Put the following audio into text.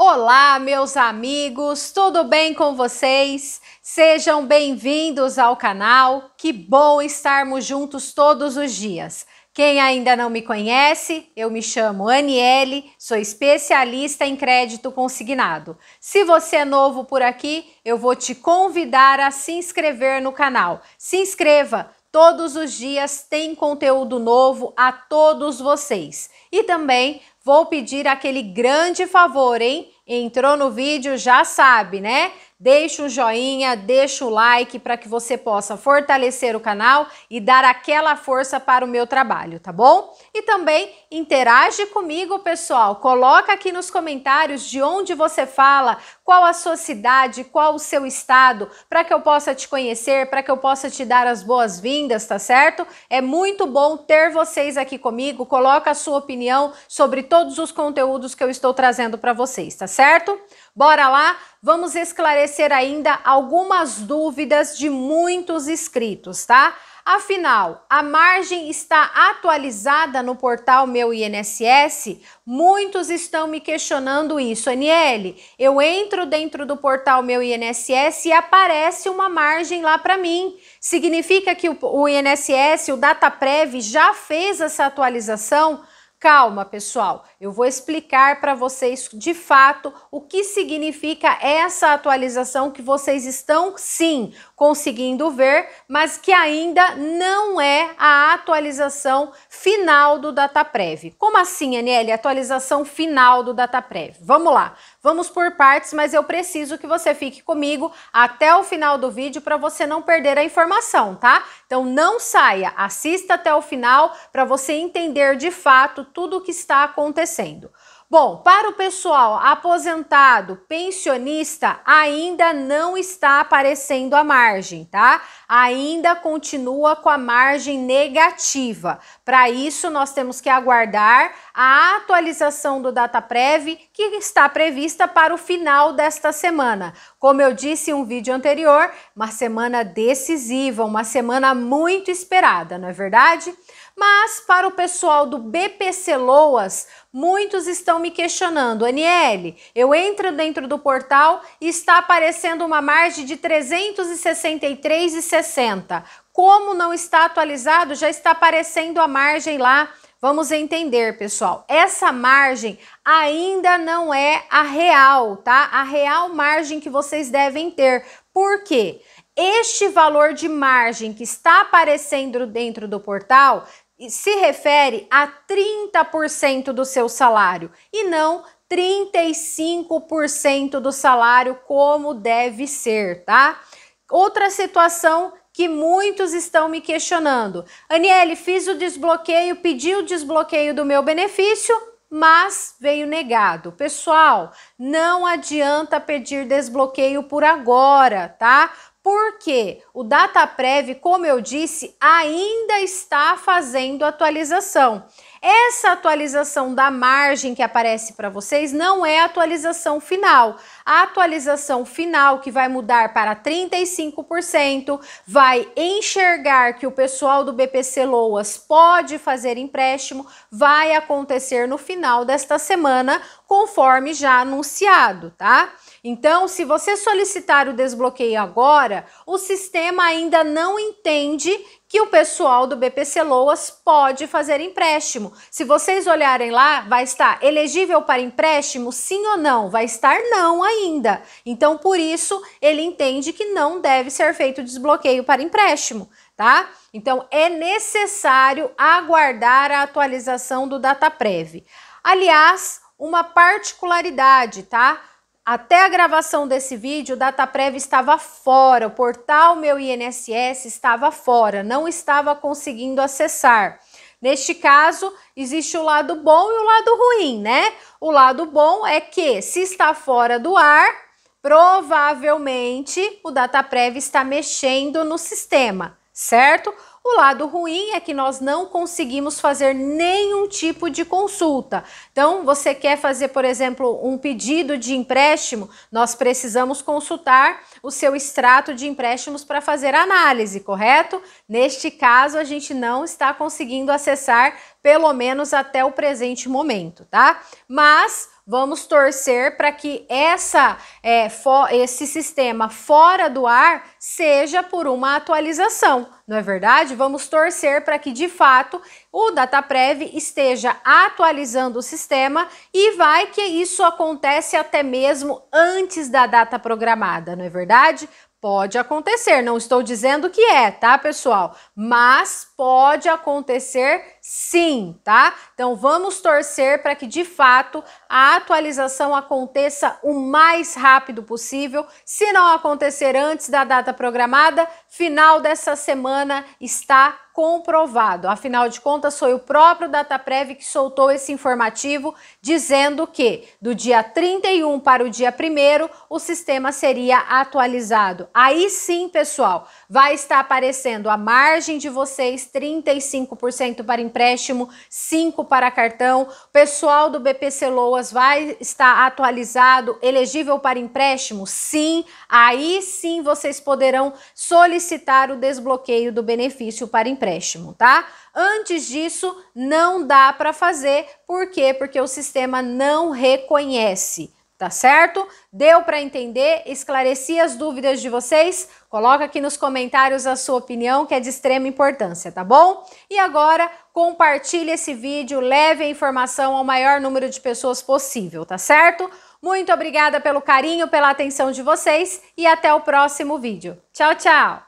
Olá, meus amigos, tudo bem com vocês? Sejam bem-vindos ao canal. Que bom estarmos juntos todos os dias. Quem ainda não me conhece, eu me chamo Aniele, sou especialista em crédito consignado. Se você é novo por aqui, eu vou te convidar a se inscrever no canal. Se inscreva, todos os dias tem conteúdo novo a todos vocês. E também Vou pedir aquele grande favor, hein? Entrou no vídeo, já sabe, né? Deixa um joinha, deixa o like para que você possa fortalecer o canal e dar aquela força para o meu trabalho, tá bom? E também interage comigo, pessoal. Coloca aqui nos comentários de onde você fala, qual a sua cidade, qual o seu estado, para que eu possa te conhecer, para que eu possa te dar as boas-vindas, tá certo? É muito bom ter vocês aqui comigo. Coloca a sua opinião sobre todos os conteúdos que eu estou trazendo para vocês, tá certo? Bora lá, vamos esclarecer ainda algumas dúvidas de muitos inscritos, tá? Afinal, a margem está atualizada no portal Meu INSS? Muitos estão me questionando isso. Aniele, eu entro dentro do portal Meu INSS e aparece uma margem lá para mim. Significa que o, o INSS, o DataPrev, já fez essa atualização? Calma, pessoal, eu vou explicar para vocês de fato o que significa essa atualização que vocês estão sim conseguindo ver, mas que ainda não é a atualização final do DataPrev. Como assim, Aniele, atualização final do DataPrev? Vamos lá, vamos por partes, mas eu preciso que você fique comigo até o final do vídeo para você não perder a informação, tá? Então não saia, assista até o final para você entender de fato tudo o que está acontecendo. Bom, para o pessoal aposentado, pensionista, ainda não está aparecendo a margem, tá? Ainda continua com a margem negativa. Para isso, nós temos que aguardar a atualização do DataPrev, que está prevista para o final desta semana. Como eu disse em um vídeo anterior, uma semana decisiva, uma semana muito esperada, não é verdade? Mas para o pessoal do BPC Loas, muitos estão me questionando. Aniele, eu entro dentro do portal e está aparecendo uma margem de 363,60. Como não está atualizado, já está aparecendo a margem lá. Vamos entender, pessoal. Essa margem ainda não é a real, tá? A real margem que vocês devem ter. Por quê? este valor de margem que está aparecendo dentro do portal se refere a 30% do seu salário e não 35% do salário como deve ser, tá? Outra situação que muitos estão me questionando. Aniele, fiz o desbloqueio, pedi o desbloqueio do meu benefício, mas veio negado. Pessoal, não adianta pedir desbloqueio por agora, tá? porque o DataPrev, como eu disse, ainda está fazendo atualização. Essa atualização da margem que aparece para vocês não é a atualização final, a atualização final, que vai mudar para 35%, vai enxergar que o pessoal do BPC Loas pode fazer empréstimo, vai acontecer no final desta semana, conforme já anunciado, tá? Então, se você solicitar o desbloqueio agora, o sistema ainda não entende que o pessoal do BPC Loas pode fazer empréstimo. Se vocês olharem lá, vai estar elegível para empréstimo, sim ou não? Vai estar não ainda. Então, por isso, ele entende que não deve ser feito desbloqueio para empréstimo, tá? Então, é necessário aguardar a atualização do DataPrev. Aliás, uma particularidade, tá? Até a gravação desse vídeo, o Dataprev estava fora, o portal Meu INSS estava fora, não estava conseguindo acessar. Neste caso, existe o lado bom e o lado ruim, né? O lado bom é que se está fora do ar, provavelmente o Dataprev está mexendo no sistema, certo? O lado ruim é que nós não conseguimos fazer nenhum tipo de consulta. Então, você quer fazer, por exemplo, um pedido de empréstimo, nós precisamos consultar o seu extrato de empréstimos para fazer análise, correto? Neste caso, a gente não está conseguindo acessar pelo menos até o presente momento, tá? Mas vamos torcer para que essa, é, esse sistema fora do ar seja por uma atualização, não é verdade? Vamos torcer para que de fato o DataPrev esteja atualizando o sistema e vai que isso acontece até mesmo antes da data programada, não é verdade? Pode acontecer, não estou dizendo que é, tá, pessoal? Mas pode acontecer sim, tá? Então vamos torcer para que de fato a atualização aconteça o mais rápido possível. Se não acontecer antes da data programada, final dessa semana está comprovado. Afinal de contas, foi o próprio DataPrev que soltou esse informativo dizendo que do dia 31 para o dia 1 o sistema seria atualizado. Aí sim, pessoal, vai estar aparecendo a margem de vocês 35% para empresas empréstimo, 5 para cartão. O pessoal do BPC Loas vai estar atualizado, elegível para empréstimo? Sim, aí sim vocês poderão solicitar o desbloqueio do benefício para empréstimo, tá? Antes disso, não dá para fazer, por quê? Porque o sistema não reconhece tá certo? Deu para entender? Esclareci as dúvidas de vocês? Coloca aqui nos comentários a sua opinião, que é de extrema importância, tá bom? E agora, compartilhe esse vídeo, leve a informação ao maior número de pessoas possível, tá certo? Muito obrigada pelo carinho, pela atenção de vocês e até o próximo vídeo. Tchau, tchau!